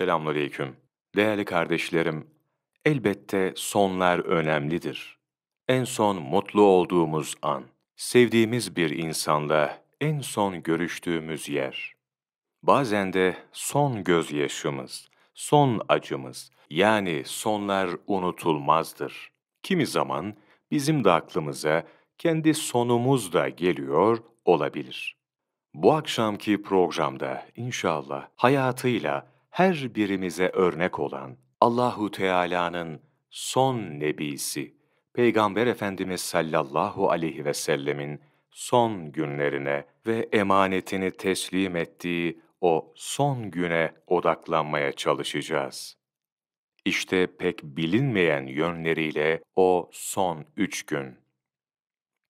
aleyküm Değerli kardeşlerim, elbette sonlar önemlidir. En son mutlu olduğumuz an, sevdiğimiz bir insanla en son görüştüğümüz yer. Bazen de son gözyaşımız, son acımız, yani sonlar unutulmazdır. Kimi zaman bizim de aklımıza kendi sonumuz da geliyor olabilir. Bu akşamki programda inşallah hayatıyla her birimize örnek olan Allahu Teala'nın son nebisi Peygamber Efendimiz sallallahu aleyhi ve sellemin son günlerine ve emanetini teslim ettiği o son güne odaklanmaya çalışacağız. İşte pek bilinmeyen yönleriyle o son üç gün.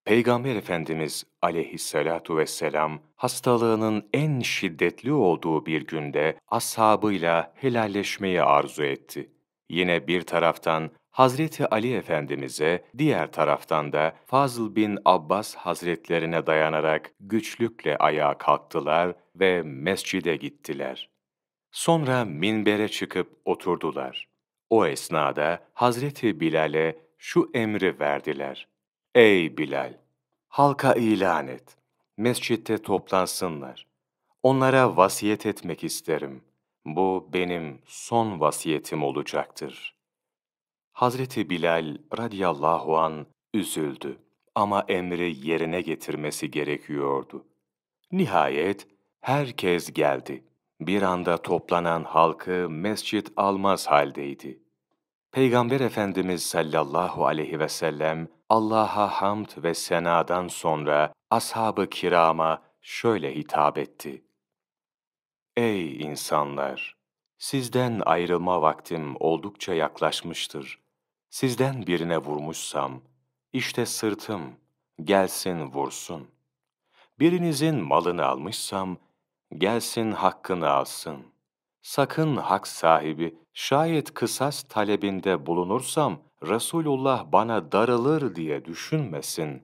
Peygamber Efendimiz aleyhissalatu vesselam hastalığının en şiddetli olduğu bir günde ashabıyla helalleşmeyi arzu etti. Yine bir taraftan Hazreti Ali Efendimiz'e, diğer taraftan da Fazıl bin Abbas Hazretlerine dayanarak güçlükle ayağa kalktılar ve mescide gittiler. Sonra minbere çıkıp oturdular. O esnada Hazreti Bilal'e şu emri verdiler. Ey Bilal! Halka ilan et. Mescitte toplansınlar. Onlara vasiyet etmek isterim. Bu benim son vasiyetim olacaktır. Hazreti Bilal radıyallahu an üzüldü ama emri yerine getirmesi gerekiyordu. Nihayet herkes geldi. Bir anda toplanan halkı mescit almaz haldeydi. Peygamber Efendimiz sallallahu aleyhi ve sellem Allah'a hamd ve senadan sonra ashab-ı kirama şöyle hitap etti. Ey insanlar! Sizden ayrılma vaktim oldukça yaklaşmıştır. Sizden birine vurmuşsam, işte sırtım, gelsin vursun. Birinizin malını almışsam, gelsin hakkını alsın. Sakın hak sahibi, şayet kısas talebinde bulunursam, Resulullah bana darılır diye düşünmesin.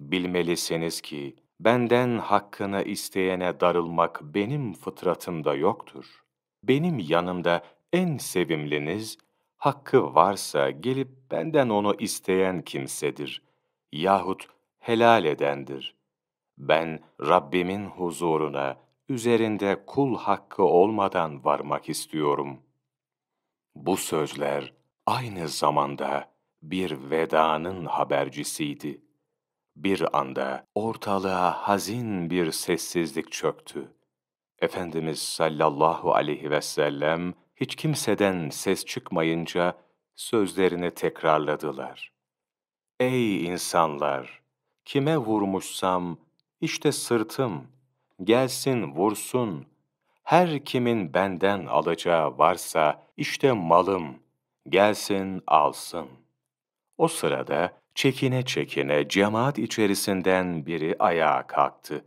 Bilmelisiniz ki benden hakkını isteyene darılmak benim fıtratımda yoktur. Benim yanımda en sevimliniz, hakkı varsa gelip benden onu isteyen kimsedir yahut helal edendir. Ben Rabbimin huzuruna üzerinde kul hakkı olmadan varmak istiyorum. Bu sözler aynı zamanda bir vedanın habercisiydi. Bir anda ortalığa hazin bir sessizlik çöktü. Efendimiz sallallahu aleyhi ve sellem hiç kimseden ses çıkmayınca sözlerini tekrarladılar. Ey insanlar! Kime vurmuşsam işte sırtım, gelsin vursun. Her kimin benden alacağı varsa işte malım.'' gelsin alsın. O sırada çekine çekine cemaat içerisinden biri ayağa kalktı.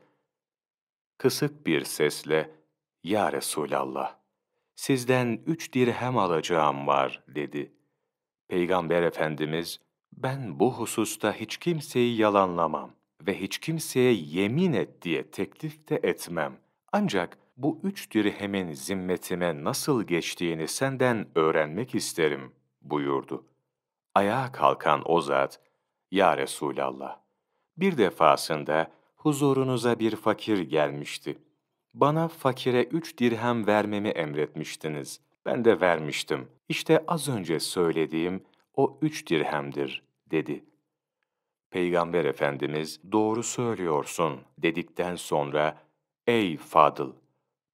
Kısık bir sesle, ''Ya Resulallah, sizden üç dirhem alacağım var.'' dedi. Peygamber Efendimiz, ''Ben bu hususta hiç kimseyi yalanlamam ve hiç kimseye yemin et diye teklif de etmem. Ancak bu üç dirhemin zimmetime nasıl geçtiğini senden öğrenmek isterim buyurdu. Ayağa kalkan o zat, Ya Resulallah, bir defasında huzurunuza bir fakir gelmişti. Bana fakire üç dirhem vermemi emretmiştiniz. Ben de vermiştim. İşte az önce söylediğim o üç dirhemdir, dedi. Peygamber Efendimiz, doğru söylüyorsun dedikten sonra, Ey Fadıl!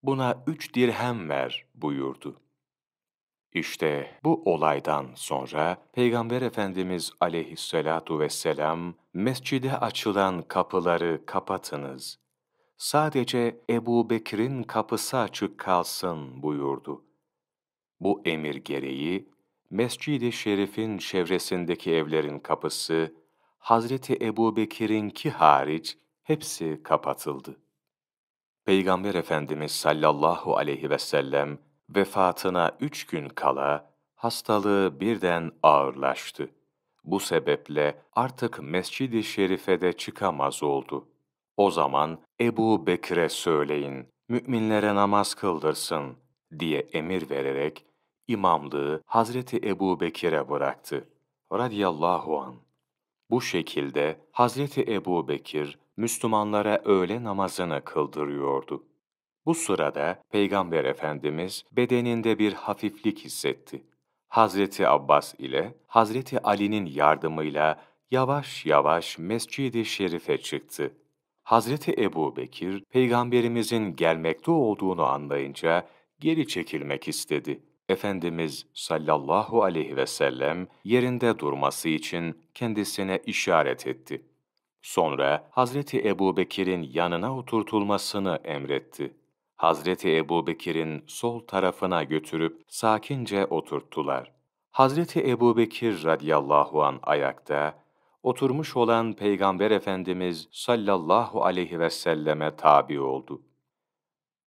buna üç dirhem ver buyurdu. İşte bu olaydan sonra Peygamber Efendimiz aleyhissalatu vesselam mescide açılan kapıları kapatınız. Sadece Ebu Bekir'in kapısı açık kalsın buyurdu. Bu emir gereği Mescid-i Şerif'in çevresindeki evlerin kapısı Hazreti Ebu Bekir'inki hariç hepsi kapatıldı. Peygamber Efendimiz sallallahu aleyhi ve sellem vefatına üç gün kala hastalığı birden ağırlaştı. Bu sebeple artık Mescid-i Şerife'de çıkamaz oldu. O zaman Ebu Bekir'e söyleyin, müminlere namaz kıldırsın diye emir vererek imamlığı Hazreti Ebu Bekir'e bıraktı. Radiyallahu an. Bu şekilde Hazreti Ebu Bekir Müslümanlara öğle namazını kıldırıyordu. Bu sırada Peygamber Efendimiz bedeninde bir hafiflik hissetti. Hazreti Abbas ile Hazreti Ali'nin yardımıyla yavaş yavaş Mescid-i Şerif'e çıktı. Hazreti Ebu Bekir, Peygamberimizin gelmekte olduğunu anlayınca geri çekilmek istedi. Efendimiz sallallahu aleyhi ve sellem yerinde durması için kendisine işaret etti. Sonra Hazreti Ebubekir'in yanına oturtulmasını emretti. Hazreti Ebubekir'in sol tarafına götürüp sakince oturttular. Hazreti Ebubekir radıyallahu an ayakta, oturmuş olan Peygamber Efendimiz sallallahu aleyhi ve selleme tabi oldu.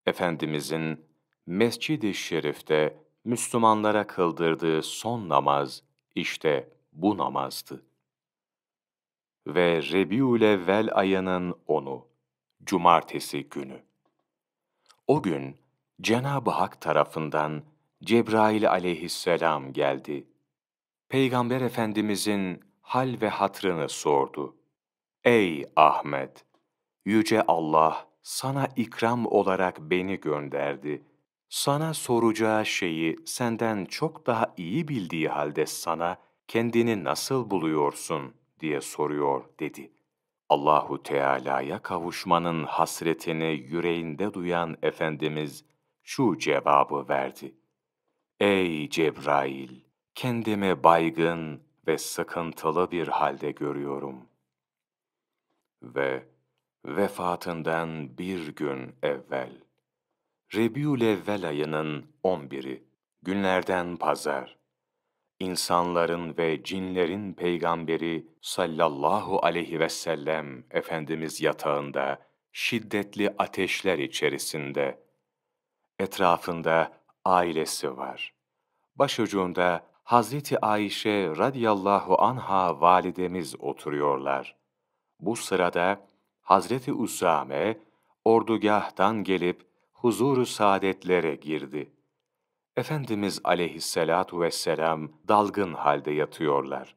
Efendimizin Mescid-i Şerif'te Müslümanlara kıldırdığı son namaz işte bu namazdı ve Rebiülevvel ayının onu, cumartesi günü. O gün Cenab-ı Hak tarafından Cebrail aleyhisselam geldi. Peygamber Efendimizin hal ve hatrını sordu. Ey Ahmet! Yüce Allah sana ikram olarak beni gönderdi. Sana soracağı şeyi senden çok daha iyi bildiği halde sana kendini nasıl buluyorsun?'' diye soruyor dedi. Allahu Teala'ya kavuşmanın hasretini yüreğinde duyan efendimiz şu cevabı verdi. Ey Cebrail, kendimi baygın ve sıkıntılı bir halde görüyorum. Ve vefatından bir gün evvel, Rebiülevvel ayının 11'i, günlerden pazar, insanların ve cinlerin peygamberi sallallahu aleyhi ve sellem Efendimiz yatağında şiddetli ateşler içerisinde. Etrafında ailesi var. Başucunda Hazreti Ayşe radiyallahu anha validemiz oturuyorlar. Bu sırada Hazreti Usame ordugahtan gelip huzuru saadetlere girdi.'' Efendimiz aleyhisselatu vesselam dalgın halde yatıyorlar.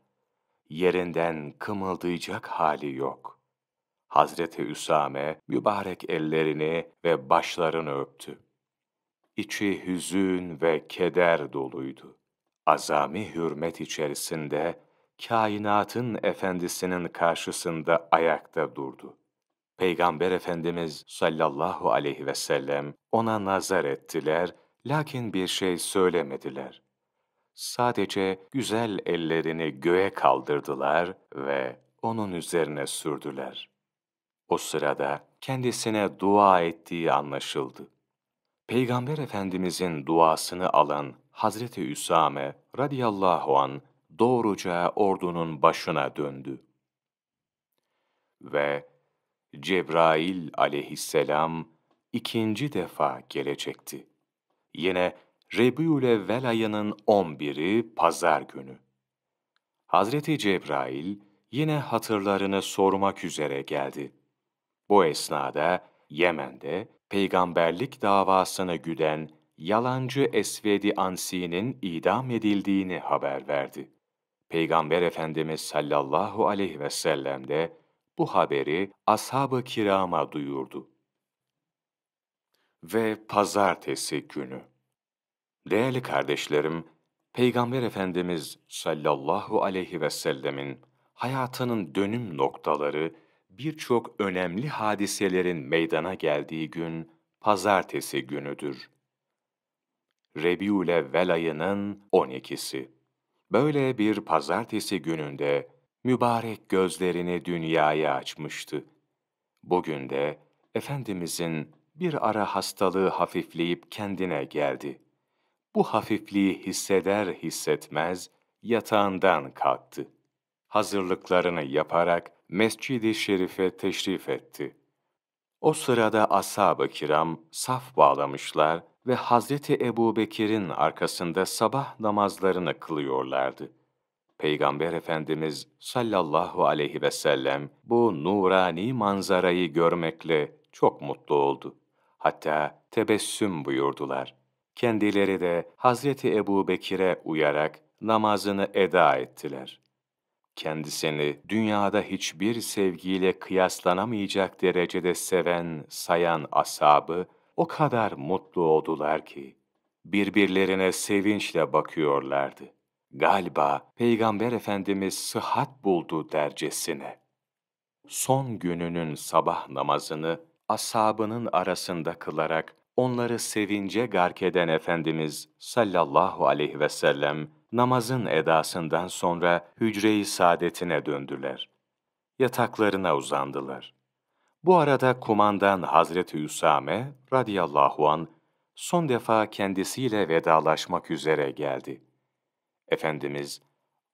Yerinden kımıldayacak hali yok. Hazreti Üsame mübarek ellerini ve başlarını öptü. İçi hüzün ve keder doluydu. Azami hürmet içerisinde kainatın efendisinin karşısında ayakta durdu. Peygamber Efendimiz sallallahu aleyhi ve sellem ona nazar ettiler Lakin bir şey söylemediler. Sadece güzel ellerini göğe kaldırdılar ve onun üzerine sürdüler. O sırada kendisine dua ettiği anlaşıldı. Peygamber Efendimizin duasını alan Hazreti Üsame radıyallahu an doğruca ordunun başına döndü. Ve Cebrail aleyhisselam ikinci defa gelecekti. Yine Rebiülevvel ayının 11'i pazar günü. Hazreti Cebrail yine hatırlarını sormak üzere geldi. Bu esnada Yemen'de peygamberlik davasını güden yalancı Esvedi Ansi'nin idam edildiğini haber verdi. Peygamber Efendimiz sallallahu aleyhi ve sellem de bu haberi ashab-ı kirama duyurdu ve pazartesi günü. Değerli kardeşlerim, Peygamber Efendimiz sallallahu aleyhi ve sellemin hayatının dönüm noktaları birçok önemli hadiselerin meydana geldiği gün pazartesi günüdür. Rebiülevvel ayının 12'si. Böyle bir pazartesi gününde mübarek gözlerini dünyaya açmıştı. Bugün de Efendimizin bir ara hastalığı hafifleyip kendine geldi. Bu hafifliği hisseder hissetmez yatağından kalktı. Hazırlıklarını yaparak Mescid-i Şerif'e teşrif etti. O sırada ashab-ı kiram saf bağlamışlar ve Hazreti Ebu Bekir'in arkasında sabah namazlarını kılıyorlardı. Peygamber Efendimiz sallallahu aleyhi ve sellem bu nurani manzarayı görmekle çok mutlu oldu hatta tebessüm buyurdular. Kendileri de Hazreti Ebu Bekir'e uyarak namazını eda ettiler. Kendisini dünyada hiçbir sevgiyle kıyaslanamayacak derecede seven, sayan asabı o kadar mutlu oldular ki, birbirlerine sevinçle bakıyorlardı. Galiba Peygamber Efendimiz sıhhat buldu dercesine. Son gününün sabah namazını ashabının arasında kılarak onları sevince gark eden Efendimiz sallallahu aleyhi ve sellem namazın edasından sonra hücre-i saadetine döndüler. Yataklarına uzandılar. Bu arada kumandan Hazreti Üsame radıyallahu an son defa kendisiyle vedalaşmak üzere geldi. Efendimiz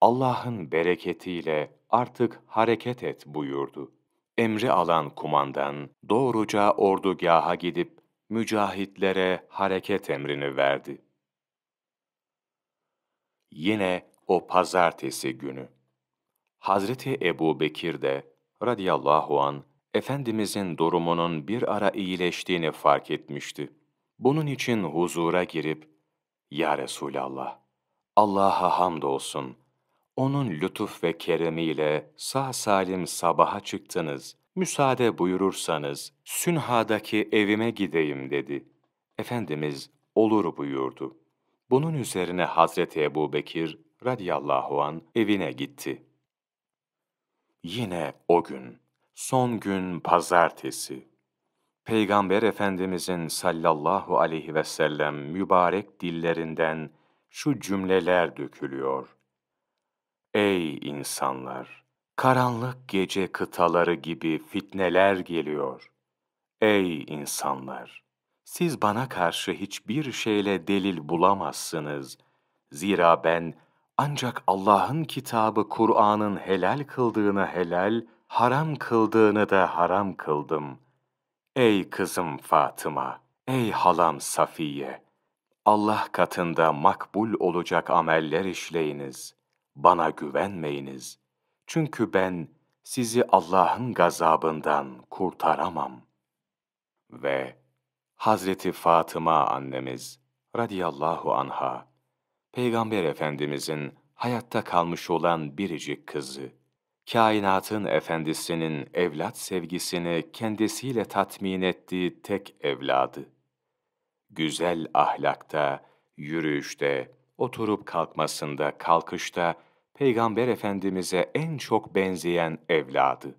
Allah'ın bereketiyle artık hareket et buyurdu. Emri alan kumandan doğruca ordugaha gidip mücahitlere hareket emrini verdi. Yine o pazartesi günü Hazreti Ebu Bekir de radıyallahu an Efendimizin durumunun bir ara iyileştiğini fark etmişti. Bunun için huzura girip, ''Ya Resulallah, Allah'a hamdolsun.'' onun lütuf ve keremiyle sağ salim sabaha çıktınız. Müsaade buyurursanız Sünha'daki evime gideyim dedi. Efendimiz olur buyurdu. Bunun üzerine Hazreti Ebu Bekir radiyallahu an evine gitti. Yine o gün, son gün pazartesi. Peygamber Efendimizin sallallahu aleyhi ve sellem mübarek dillerinden şu cümleler dökülüyor. Ey insanlar! Karanlık gece kıtaları gibi fitneler geliyor. Ey insanlar! Siz bana karşı hiçbir şeyle delil bulamazsınız. Zira ben ancak Allah'ın kitabı Kur'an'ın helal kıldığını helal, haram kıldığını da haram kıldım. Ey kızım Fatıma! Ey halam Safiye! Allah katında makbul olacak ameller işleyiniz.'' bana güvenmeyiniz. Çünkü ben sizi Allah'ın gazabından kurtaramam. Ve Hazreti Fatıma annemiz radiyallahu anha, Peygamber Efendimizin hayatta kalmış olan biricik kızı, kainatın efendisinin evlat sevgisini kendisiyle tatmin ettiği tek evladı. Güzel ahlakta, yürüyüşte, oturup kalkmasında, kalkışta Peygamber Efendimiz'e en çok benzeyen evladı.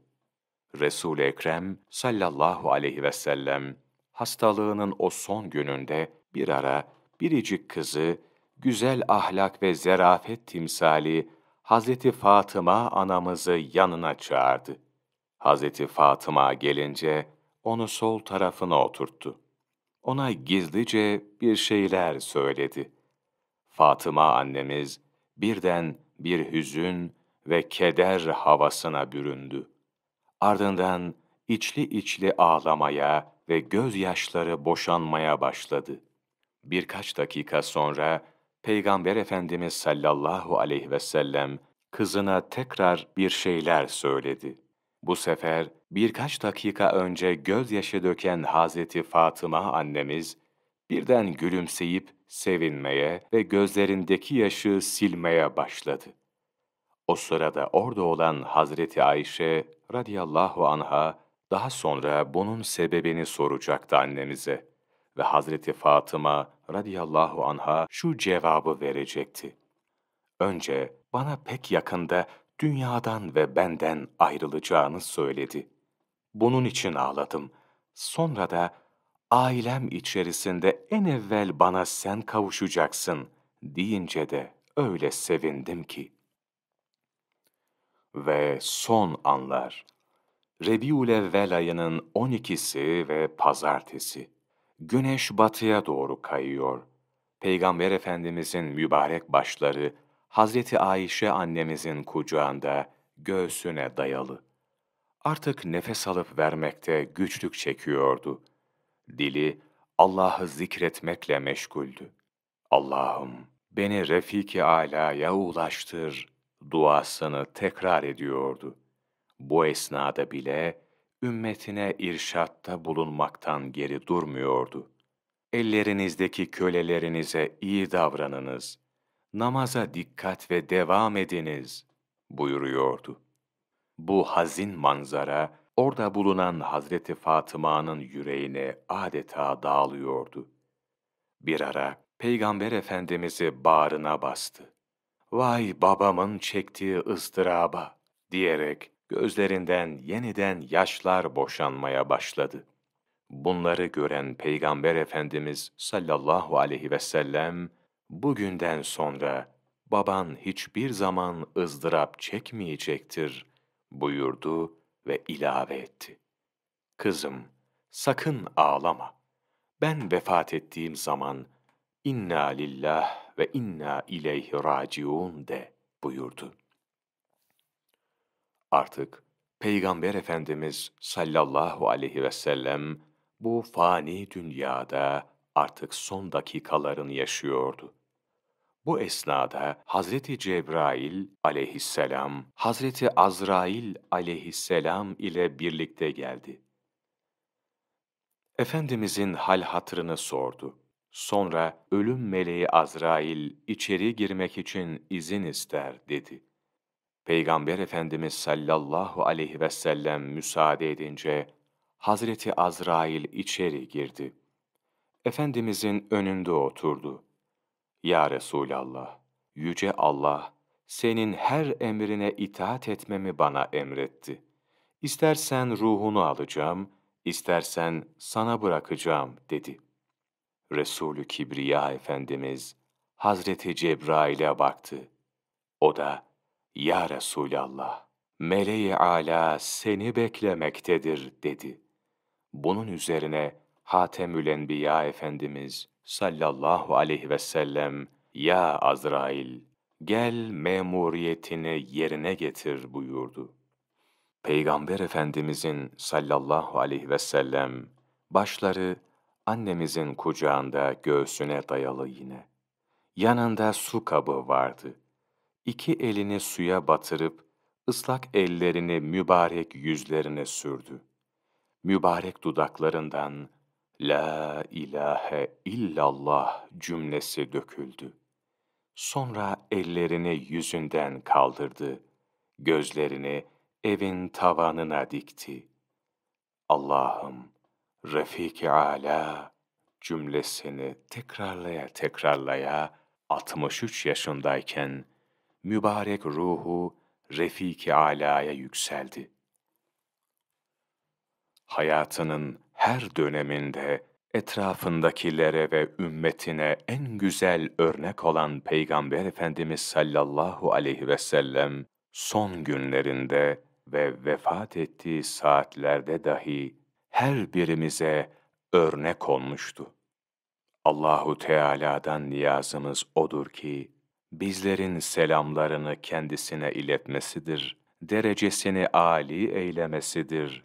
Resul-i Ekrem sallallahu aleyhi ve sellem hastalığının o son gününde bir ara biricik kızı, güzel ahlak ve zerafet timsali Hazreti Fatıma anamızı yanına çağırdı. Hazreti Fatıma gelince onu sol tarafına oturttu. Ona gizlice bir şeyler söyledi. Fatıma annemiz birden bir hüzün ve keder havasına büründü. Ardından içli içli ağlamaya ve gözyaşları boşanmaya başladı. Birkaç dakika sonra Peygamber Efendimiz sallallahu aleyhi ve sellem kızına tekrar bir şeyler söyledi. Bu sefer birkaç dakika önce gözyaşı döken Hazreti Fatıma annemiz birden gülümseyip sevinmeye ve gözlerindeki yaşı silmeye başladı. O sırada orada olan Hazreti Ayşe radıyallahu anha daha sonra bunun sebebini soracaktı annemize ve Hazreti Fatıma radıyallahu anha şu cevabı verecekti. Önce bana pek yakında dünyadan ve benden ayrılacağını söyledi. Bunun için ağladım. Sonra da ailem içerisinde en evvel bana sen kavuşacaksın deyince de öyle sevindim ki. Ve son anlar. Rebiülevvel ayının 12'si ve pazartesi. Güneş batıya doğru kayıyor. Peygamber Efendimizin mübarek başları Hazreti Ayşe annemizin kucağında göğsüne dayalı. Artık nefes alıp vermekte güçlük çekiyordu.'' dili Allah'ı zikretmekle meşguldü. Allah'ım beni Refik-i Ala'ya ulaştır duasını tekrar ediyordu. Bu esnada bile ümmetine irşatta bulunmaktan geri durmuyordu. Ellerinizdeki kölelerinize iyi davranınız, namaza dikkat ve devam ediniz buyuruyordu. Bu hazin manzara Orada bulunan Hazreti Fatıma'nın yüreğine adeta dağılıyordu. Bir ara Peygamber Efendimiz'i bağrına bastı. ''Vay babamın çektiği ıstıraba!'' diyerek gözlerinden yeniden yaşlar boşanmaya başladı. Bunları gören Peygamber Efendimiz sallallahu aleyhi ve sellem, ''Bugünden sonra baban hiçbir zaman ızdırap çekmeyecektir.'' buyurdu ve ilave etti. Kızım, sakın ağlama. Ben vefat ettiğim zaman inna lillah ve inna ileyhi raciun de buyurdu. Artık Peygamber Efendimiz sallallahu aleyhi ve sellem bu fani dünyada artık son dakikalarını yaşıyordu. Bu esnada Hazreti Cebrail aleyhisselam, Hazreti Azrail aleyhisselam ile birlikte geldi. Efendimizin hal hatırını sordu. Sonra ölüm meleği Azrail içeri girmek için izin ister dedi. Peygamber Efendimiz sallallahu aleyhi ve sellem müsaade edince Hazreti Azrail içeri girdi. Efendimizin önünde oturdu. Ya Resulallah, Yüce Allah, senin her emrine itaat etmemi bana emretti. İstersen ruhunu alacağım, istersen sana bırakacağım dedi. Resulü Kibriya Efendimiz Hazreti Cebrail'e baktı. O da Ya Resulallah, meleği ala seni beklemektedir dedi. Bunun üzerine Hatemül Enbiya Efendimiz sallallahu aleyhi ve sellem ya Azrail gel memuriyetini yerine getir buyurdu. Peygamber Efendimizin sallallahu aleyhi ve sellem başları annemizin kucağında göğsüne dayalı yine. Yanında su kabı vardı. İki elini suya batırıp ıslak ellerini mübarek yüzlerine sürdü. Mübarek dudaklarından La ilahe illallah cümlesi döküldü. Sonra ellerini yüzünden kaldırdı. Gözlerini evin tavanına dikti. Allah'ım, Refik-i Ala cümlesini tekrarlaya tekrarlaya 63 yaşındayken mübarek ruhu Refik-i Ala'ya yükseldi. Hayatının her döneminde etrafındakilere ve ümmetine en güzel örnek olan Peygamber Efendimiz sallallahu aleyhi ve sellem son günlerinde ve vefat ettiği saatlerde dahi her birimize örnek olmuştu. Allahu Teala'dan niyazımız odur ki bizlerin selamlarını kendisine iletmesidir, derecesini âli eylemesidir.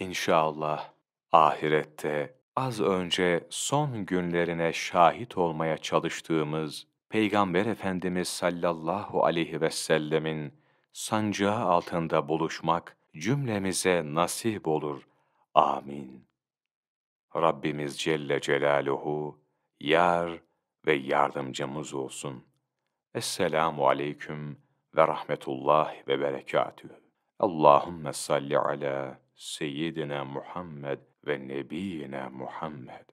İnşallah ahirette az önce son günlerine şahit olmaya çalıştığımız Peygamber Efendimiz sallallahu aleyhi ve sellemin sancağı altında buluşmak cümlemize nasip olur. Amin. Rabbimiz Celle Celaluhu yar ve yardımcımız olsun. Esselamu aleyküm ve rahmetullah ve berekatühü. Allahümme salli ala seyyidina Muhammed ونبينا محمد